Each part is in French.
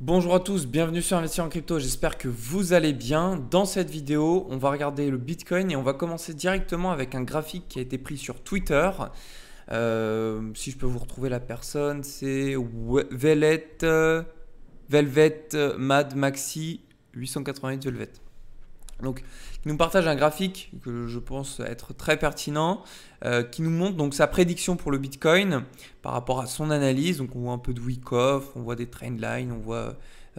Bonjour à tous, bienvenue sur Investir en crypto, j'espère que vous allez bien. Dans cette vidéo, on va regarder le Bitcoin et on va commencer directement avec un graphique qui a été pris sur Twitter. Euh, si je peux vous retrouver la personne, c'est Velvet, Velvet Mad Maxi 888 Velvet. Donc, il nous partage un graphique que je pense être très pertinent, euh, qui nous montre donc sa prédiction pour le Bitcoin par rapport à son analyse. Donc, on voit un peu de week off, on voit des trend lines, on voit euh,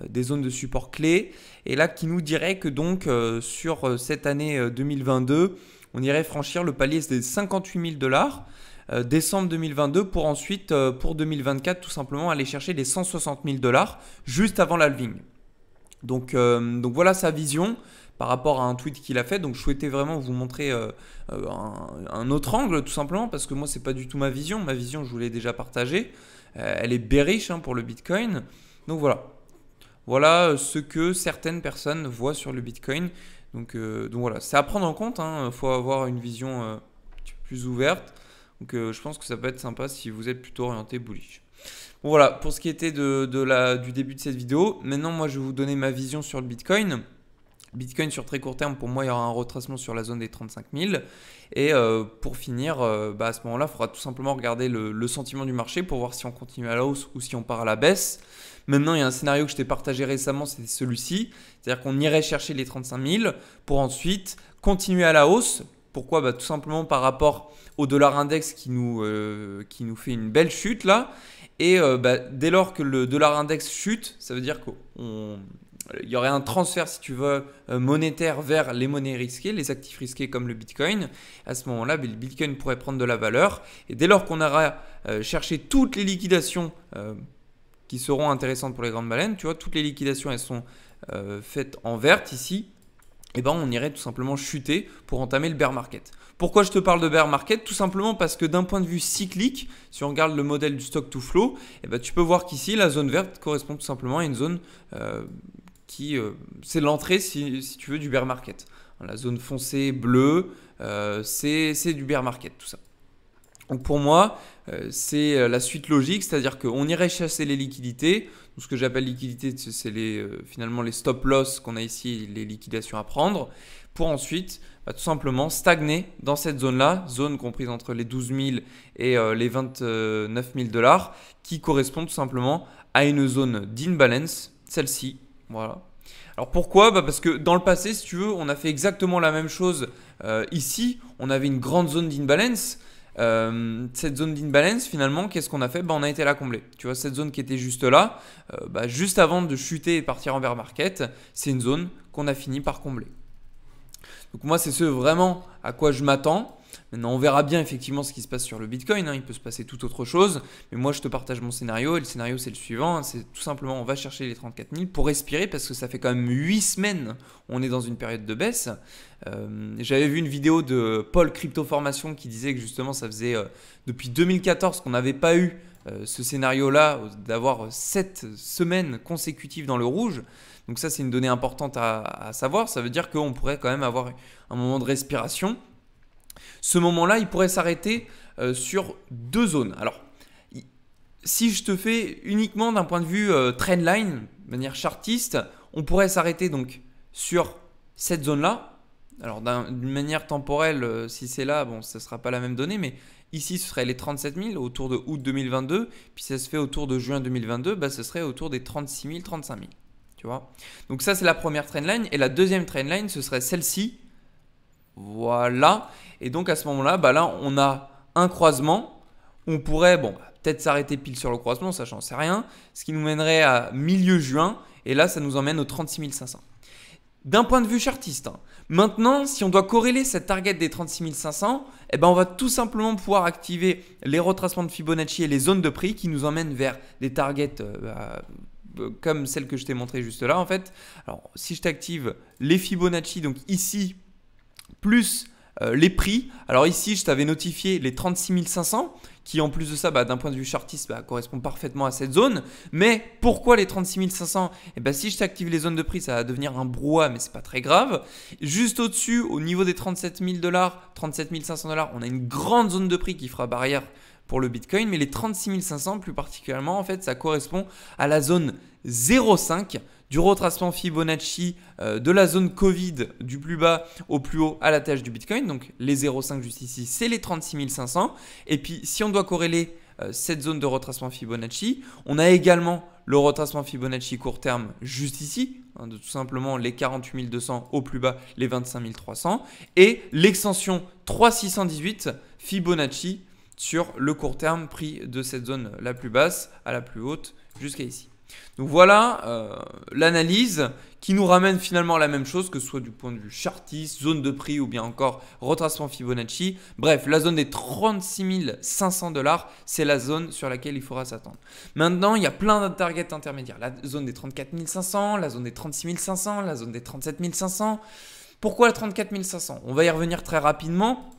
des zones de support clés. Et là, qui nous dirait que donc euh, sur cette année 2022, on irait franchir le palier des 58 000 dollars décembre 2022 pour ensuite, pour 2024, tout simplement aller chercher les 160 000 dollars juste avant l'alving. Donc, donc voilà sa vision par rapport à un tweet qu'il a fait. Donc je souhaitais vraiment vous montrer euh, euh, un, autre angle tout simplement parce que moi c'est pas du tout ma vision. Ma vision je vous l'ai déjà partagée. Euh, elle est bearish hein, pour le Bitcoin. Donc voilà. Voilà ce que certaines personnes voient sur le Bitcoin. Donc, voilà, c'est à prendre en compte. Hein. Il faut avoir une vision plus ouverte. Donc je pense que ça peut être sympa si vous êtes plutôt orienté bullish. Bon voilà, pour ce qui était de, du début de cette vidéo, maintenant moi je vais vous donner ma vision sur le Bitcoin. Bitcoin sur très court terme, pour moi, il y aura un retracement sur la zone des 35 000. Et euh, pour finir, euh, bah, à ce moment-là, il faudra tout simplement regarder le, sentiment du marché pour voir si on continue à la hausse ou si on part à la baisse. Maintenant, il y a un scénario que je t'ai partagé récemment, c'est celui-ci. C'est-à-dire qu'on irait chercher les 35 000 pour ensuite continuer à la hausse. Pourquoi bah, Tout simplement par rapport au dollar index qui nous, euh, qui nous fait une belle chute là. Et bah, dès lors que le dollar index chute, ça veut dire qu'on il y aurait un transfert, si tu veux, euh, monétaire vers les monnaies risquées, les actifs risqués comme le Bitcoin. À ce moment-là, ben, le Bitcoin pourrait prendre de la valeur. Et dès lors qu'on aura euh, cherché toutes les liquidations euh, qui seront intéressantes pour les grandes baleines, tu vois, toutes les liquidations, elles sont faites en verte ici, et eh ben, on irait tout simplement chuter pour entamer le bear market. Pourquoi je te parle de bear market Tout simplement parce que d'un point de vue cyclique, si on regarde le modèle du stock to flow, eh ben, tu peux voir qu'ici, la zone verte correspond tout simplement à une zone qui euh, c'est l'entrée, si, tu veux, du bear market. La zone foncée bleue, euh, c'est du bear market, tout ça. Donc pour moi, euh, c'est la suite logique, c'est-à-dire qu'on irait chasser les liquidités. ce que j'appelle liquidité, c'est les, finalement les stop loss qu'on a ici, les liquidations à prendre, pour ensuite bah, tout simplement stagner dans cette zone-là, zone comprise entre les 12 000 et les 29 000 dollars, qui correspond tout simplement à une zone d'inbalance, celle-ci, voilà. Alors pourquoi bah, Parce que dans le passé, si tu veux, on a fait exactement la même chose euh, ici. On avait une grande zone d'inbalance. Euh, cette zone d'inbalance, finalement, qu'est-ce qu'on a fait bah, On a été la combler. Tu vois, cette zone qui était juste là, euh, bah, juste avant de chuter et partir en market, c'est une zone qu'on a fini par combler. Donc moi, c'est ce vraiment à quoi je m'attends. Maintenant, on verra bien effectivement ce qui se passe sur le Bitcoin. Hein. Il peut se passer tout autre chose. Mais moi, je te partage mon scénario. Et le scénario, c'est le suivant. Hein. C'est tout simplement, on va chercher les 34 000 pour respirer parce que ça fait quand même 8 semaines. On est dans une période de baisse. Euh, j'avais vu une vidéo de Paul Crypto Formation qui disait que justement, ça faisait euh, depuis 2014 qu'on n'avait pas eu euh, ce scénario-là, d'avoir 7 semaines consécutives dans le rouge. Donc ça, c'est une donnée importante à savoir. Ça veut dire qu'on pourrait quand même avoir un moment de respiration. Ce moment-là, il pourrait s'arrêter euh, sur deux zones. Alors, si je te fais uniquement d'un point de vue euh, trendline, de manière chartiste, on pourrait s'arrêter donc sur cette zone-là. Alors, d'une manière temporelle, euh, si c'est là, bon, ça ne sera pas la même donnée, mais ici, ce serait les 37 000 autour de août 2022, puis ça se fait autour de juin 2022, bah, ce serait autour des 36 000, 35 000. Tu vois Donc ça, c'est la première trendline. Et la deuxième trendline, ce serait celle-ci. Voilà. Et donc à ce moment-là, bah on a un croisement. On pourrait, bon, bah, peut-être s'arrêter pile sur le croisement, ça j'en sais rien. Ce qui nous mènerait à milieu juin. Et là, ça nous emmène au 36 500. D'un point de vue chartiste, hein, maintenant, si on doit corréler cette target des 36 500, eh ben, on va tout simplement pouvoir activer les retracements de Fibonacci et les zones de prix qui nous emmènent vers des targets euh, bah, euh, comme celles que je t'ai montrées juste là. En fait, alors si je t'active les Fibonacci, donc ici, plus euh, les prix, alors ici je t'avais notifié les 36 500 qui en plus de ça, bah, d'un point de vue chartiste, bah, correspond parfaitement à cette zone. Mais pourquoi les 36 500 Et si je t'active les zones de prix, ça va devenir un brouhaha, mais c'est pas très grave. Juste au-dessus, au niveau des 37 000 dollars, 37 500 dollars, on a une grande zone de prix qui fera barrière pour le Bitcoin, mais les 36 500 plus particulièrement, en fait, ça correspond à la zone 0,5 du retracement Fibonacci euh, de la zone Covid du plus bas au plus haut à la tâche du Bitcoin. Donc les 0,5 juste ici, c'est les 36 500. Et puis si on doit corréler euh, cette zone de retracement Fibonacci, on a également le retracement Fibonacci court terme juste ici, hein, de tout simplement les 48 200 au plus bas, les 25 300, et l'extension 3618 Fibonacci sur le court terme pris de cette zone la plus basse à la plus haute jusqu'à ici. Donc voilà euh, l'analyse qui nous ramène finalement à la même chose, que ce soit du point de vue chartiste, zone de prix ou bien encore retracement Fibonacci. Bref, la zone des 36 500 dollars, c'est la zone sur laquelle il faudra s'attendre. Maintenant, il y a plein de targets intermédiaires. La zone des 34 500, la zone des 36 500, la zone des 37 500. Pourquoi la 34 500 On va y revenir très rapidement.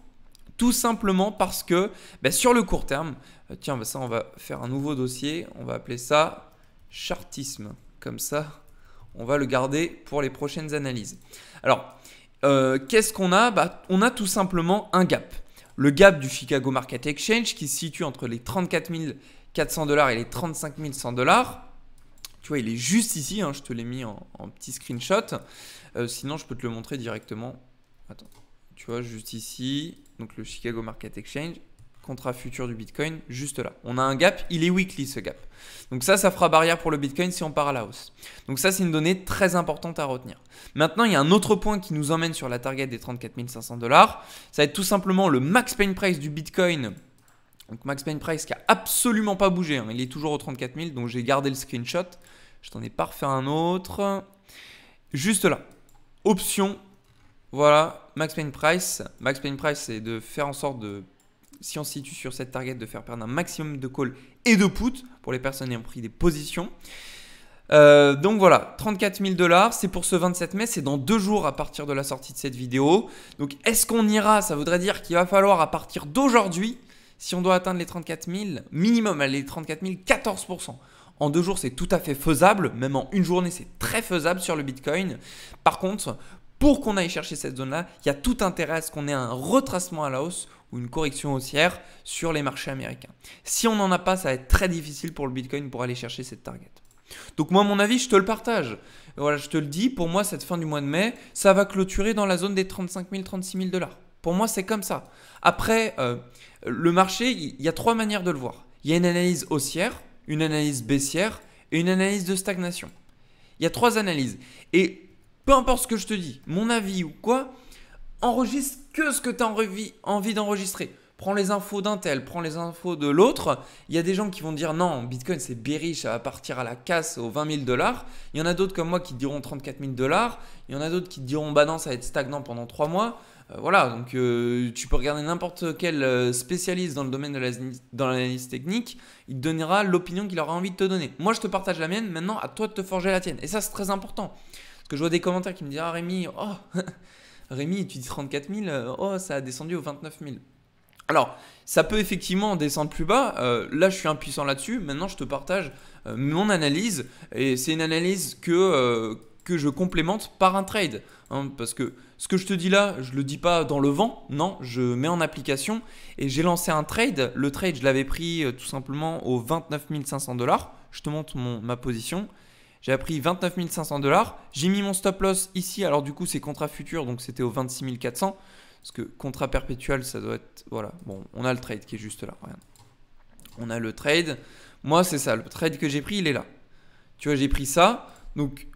Tout simplement parce que ben, sur le court terme, euh, tiens, ben, ça on va faire un nouveau dossier, on va appeler ça chartisme. Comme ça, on va le garder pour les prochaines analyses. Alors, euh, qu'est-ce qu'on a bah, On a tout simplement un gap. Le gap du Chicago Market Exchange qui se situe entre les 34 400 dollars et les 35 100 dollars. Tu vois, il est juste ici. Hein, je te l'ai mis en, petit screenshot. Euh, sinon, je peux te le montrer directement. Attends. Tu vois, juste ici. Donc, le Chicago Market Exchange contrat futur du Bitcoin, juste là. On a un gap, il est weekly ce gap. Donc ça, ça fera barrière pour le Bitcoin si on part à la hausse. Donc ça, c'est une donnée très importante à retenir. Maintenant, il y a un autre point qui nous emmène sur la target des 34 500 dollars. Ça va être tout simplement le max pain price du Bitcoin. Donc max pain price qui a absolument pas bougé. Hein, il est toujours au 34 000, donc j'ai gardé le screenshot. Je t'en ai pas refait un autre. Juste là. Option. Voilà, max pain price. Max pain price, c'est de faire en sorte de si on se situe sur cette target de faire perdre un maximum de calls et de put, pour les personnes ayant pris des positions. Euh, donc voilà, 34 000 dollars, c'est pour ce 27 mai, c'est dans deux jours à partir de la sortie de cette vidéo. Donc est-ce qu'on ira Ça voudrait dire qu'il va falloir à partir d'aujourd'hui, si on doit atteindre les 34 000, minimum les 34 000, 14 en deux jours, c'est tout à fait faisable. Même en une journée, c'est très faisable sur le Bitcoin. Par contre, pour qu'on aille chercher cette zone-là, il y a tout intérêt à ce qu'on ait un retracement à la hausse ou une correction haussière sur les marchés américains. Si on n'en a pas, ça va être très difficile pour le Bitcoin pour aller chercher cette target. Donc moi, mon avis, je te le partage. Voilà, je te le dis, pour moi, cette fin du mois de mai, ça va clôturer dans la zone des 35 000, 36 000 dollars. Pour moi, c'est comme ça. Après, euh, le marché, il y a trois manières de le voir. Il y a une analyse haussière, une analyse baissière et une analyse de stagnation. Il y a trois analyses. Et peu importe ce que je te dis, mon avis ou quoi, enregistre que ce que tu as envie, d'enregistrer. Prends les infos d'un tel, prends les infos de l'autre. Il y a des gens qui vont dire non, Bitcoin c'est bériche, ça va partir à la casse aux 20 000 dollars. Il y en a d'autres comme moi qui diront 34 000 dollars. Il y en a d'autres qui diront bah non, ça va être stagnant pendant 3 mois. Euh, voilà, donc euh, tu peux regarder n'importe quel euh, spécialiste dans le domaine de l'analyse technique. Il te donnera l'opinion qu'il aura envie de te donner. Moi je te partage la mienne, maintenant à toi de te forger la tienne. Et ça c'est très important que je vois des commentaires qui me disent Ah Rémi, oh Rémi, tu dis 34 000, euh, oh ça a descendu aux 29 000. Alors, ça peut effectivement descendre plus bas. Euh, là, je suis impuissant là-dessus. Maintenant, je te partage euh, mon analyse. Et c'est une analyse que, que je complémente par un trade. Hein, parce que ce que je te dis là, je ne le dis pas dans le vent. Non, je mets en application. Et j'ai lancé un trade. Le trade, je l'avais pris tout simplement aux 29 500 dollars. Je te montre mon, ma position. J'ai appris 29 500 dollars. J'ai mis mon stop loss ici. Alors du coup, c'est contrat futur, donc c'était au 26 400. Parce que contrat perpétuel, ça doit être... Voilà, bon, on a le trade qui est juste là. On a le trade. Moi, c'est ça. Le trade que j'ai pris, il est là. Tu vois, j'ai pris ça. Donc,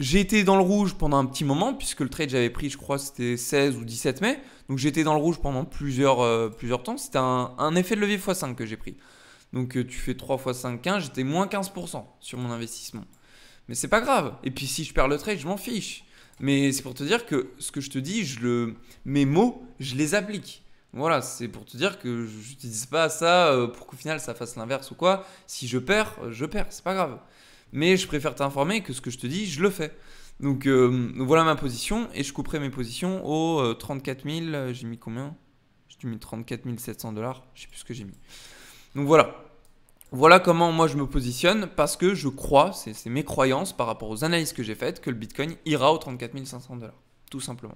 j'étais dans le rouge pendant un petit moment, puisque le trade, j'avais pris, je crois, c'était 16 ou 17 mai. Donc, j'étais dans le rouge pendant plusieurs, euh, plusieurs temps. C'était un, un, effet de levier x5 que j'ai pris. Donc, euh, tu fais 3 x5, 15. J'étais moins 15% sur mon investissement. Mais c'est pas grave. Et puis si je perds le trade, je m'en fiche. Mais c'est pour te dire que ce que je te dis, je le, mes mots, je les applique. Voilà, c'est pour te dire que je n'utilise pas ça euh, pour qu'au final ça fasse l'inverse ou quoi. Si je perds, euh, je perds, c'est pas grave. Mais je préfère t'informer que ce que je te dis, je le fais. Donc euh, voilà ma position et je couperai mes positions au 34 000. J'ai mis combien J'ai mis 34 700 dollars. Je sais plus ce que j'ai mis. Donc voilà. Voilà comment moi je me positionne parce que je crois, c'est mes croyances par rapport aux analyses que j'ai faites, que le Bitcoin ira aux 34 500 dollars. Tout simplement.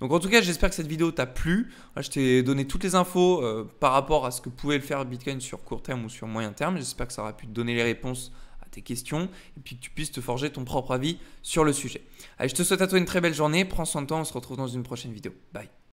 Donc en tout cas, j'espère que cette vidéo t'a plu. je t'ai donné toutes les infos euh, par rapport à ce que pouvait le faire Bitcoin sur court terme ou sur moyen terme. J'espère que ça aura pu te donner les réponses à tes questions et puis que tu puisses te forger ton propre avis sur le sujet. Allez, je te souhaite à toi une très belle journée. Prends soin de toi. On se retrouve dans une prochaine vidéo. Bye.